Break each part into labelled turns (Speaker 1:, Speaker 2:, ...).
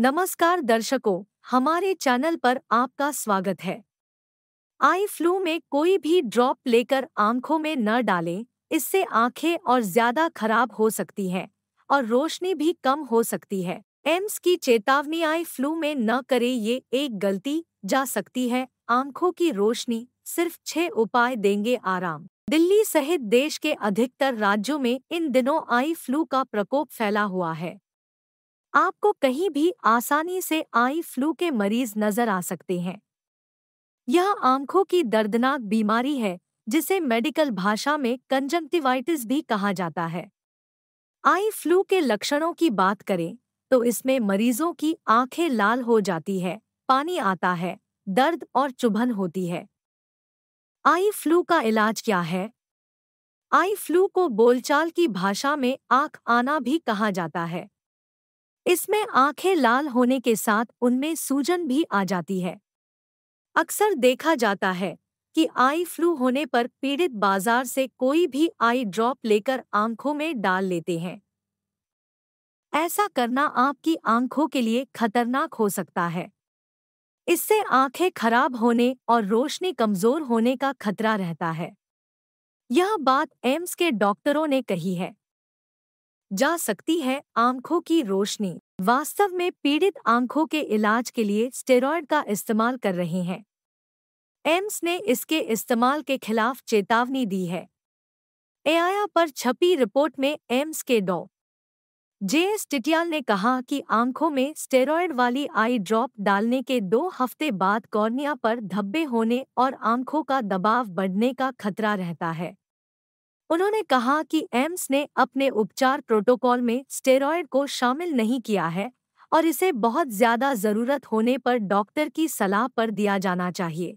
Speaker 1: नमस्कार दर्शकों हमारे चैनल पर आपका स्वागत है आई फ्लू में कोई भी ड्रॉप लेकर आंखों में न डालें इससे आंखें और ज्यादा खराब हो सकती हैं और रोशनी भी कम हो सकती है एम्स की चेतावनी आई फ्लू में न करें ये एक गलती जा सकती है आंखों की रोशनी सिर्फ छह उपाय देंगे आराम दिल्ली सहित देश के अधिकतर राज्यों में इन दिनों आई फ्लू का प्रकोप फैला हुआ है आपको कहीं भी आसानी से आई फ्लू के मरीज नजर आ सकते हैं यह आंखों की दर्दनाक बीमारी है जिसे मेडिकल भाषा में कंजंक्टिवाइटिस भी कहा जाता है आई फ्लू के लक्षणों की बात करें तो इसमें मरीजों की आंखें लाल हो जाती है पानी आता है दर्द और चुभन होती है आई फ्लू का इलाज क्या है आई फ्लू को बोलचाल की भाषा में आंख आना भी कहा जाता है इसमें आंखें लाल होने के साथ उनमें सूजन भी आ जाती है अक्सर देखा जाता है कि आई फ्लू होने पर पीड़ित बाजार से कोई भी आई ड्रॉप लेकर आंखों में डाल लेते हैं ऐसा करना आपकी आंखों के लिए खतरनाक हो सकता है इससे आंखें खराब होने और रोशनी कमजोर होने का खतरा रहता है यह बात एम्स के डॉक्टरों ने कही है जा सकती है आंखों की रोशनी वास्तव में पीड़ित आंखों के इलाज के लिए स्टेरॉयड का इस्तेमाल कर रहे हैं एम्स ने इसके इस्तेमाल के खिलाफ चेतावनी दी है एआया पर छपी रिपोर्ट में एम्स के डॉ जे एस टिटियाल ने कहा कि आंखों में स्टेरॉयड वाली आई ड्रॉप डालने के दो हफ्ते बाद कॉर्निया पर धब्बे होने और आंखों का दबाव बढ़ने का खतरा रहता है उन्होंने कहा कि एम्स ने अपने उपचार प्रोटोकॉल में स्टेरॉयड को शामिल नहीं किया है और इसे बहुत ज्यादा जरूरत होने पर डॉक्टर की सलाह पर दिया जाना चाहिए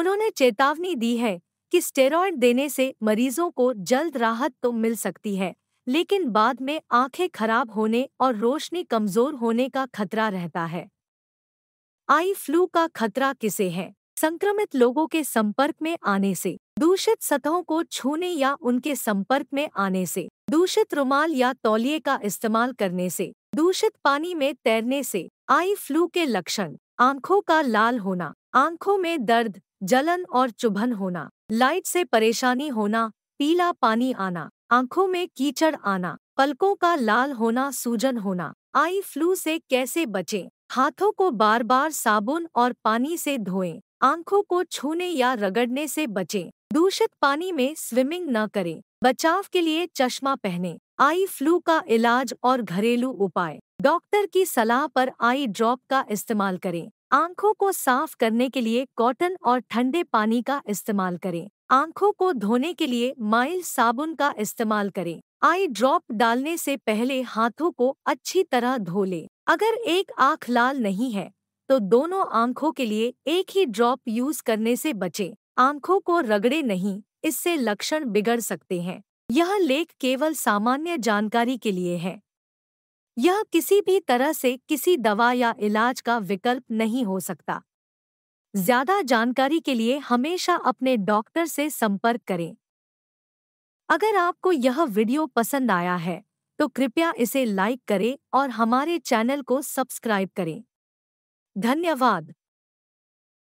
Speaker 1: उन्होंने चेतावनी दी है कि स्टेरॉयड देने से मरीजों को जल्द राहत तो मिल सकती है लेकिन बाद में आंखें खराब होने और रोशनी कमजोर होने का खतरा रहता है आई फ्लू का खतरा किसे है संक्रमित लोगों के संपर्क में आने से दूषित सतहों को छूने या उनके संपर्क में आने से दूषित रुमाल या तौलिए का इस्तेमाल करने से दूषित पानी में तैरने से आई फ्लू के लक्षण आंखों का लाल होना आंखों में दर्द जलन और चुभन होना लाइट से परेशानी होना पीला पानी आना आंखों में कीचड़ आना पलकों का लाल होना सूजन होना आई फ्लू से कैसे बचें हाथों को बार बार साबुन और पानी से धोएं। आंखों को छूने या रगड़ने से बचें। दूषित पानी में स्विमिंग न करें बचाव के लिए चश्मा पहने आई फ्लू का इलाज और घरेलू उपाय डॉक्टर की सलाह पर आई ड्रॉप का इस्तेमाल करें आंखों को साफ करने के लिए कॉटन और ठंडे पानी का इस्तेमाल करें आंखों को धोने के लिए माइल साबुन का इस्तेमाल करें आई ड्रॉप डालने से पहले हाथों को अच्छी तरह धो लें अगर एक आंख लाल नहीं है तो दोनों आंखों के लिए एक ही ड्रॉप यूज करने से बचें आंखों को रगड़े नहीं इससे लक्षण बिगड़ सकते हैं यह लेख केवल सामान्य जानकारी के लिए है यह किसी भी तरह से किसी दवा या इलाज का विकल्प नहीं हो सकता ज्यादा जानकारी के लिए हमेशा अपने डॉक्टर से संपर्क करें अगर आपको यह वीडियो पसंद आया है तो कृपया इसे लाइक करें और हमारे चैनल को सब्सक्राइब करें धन्यवाद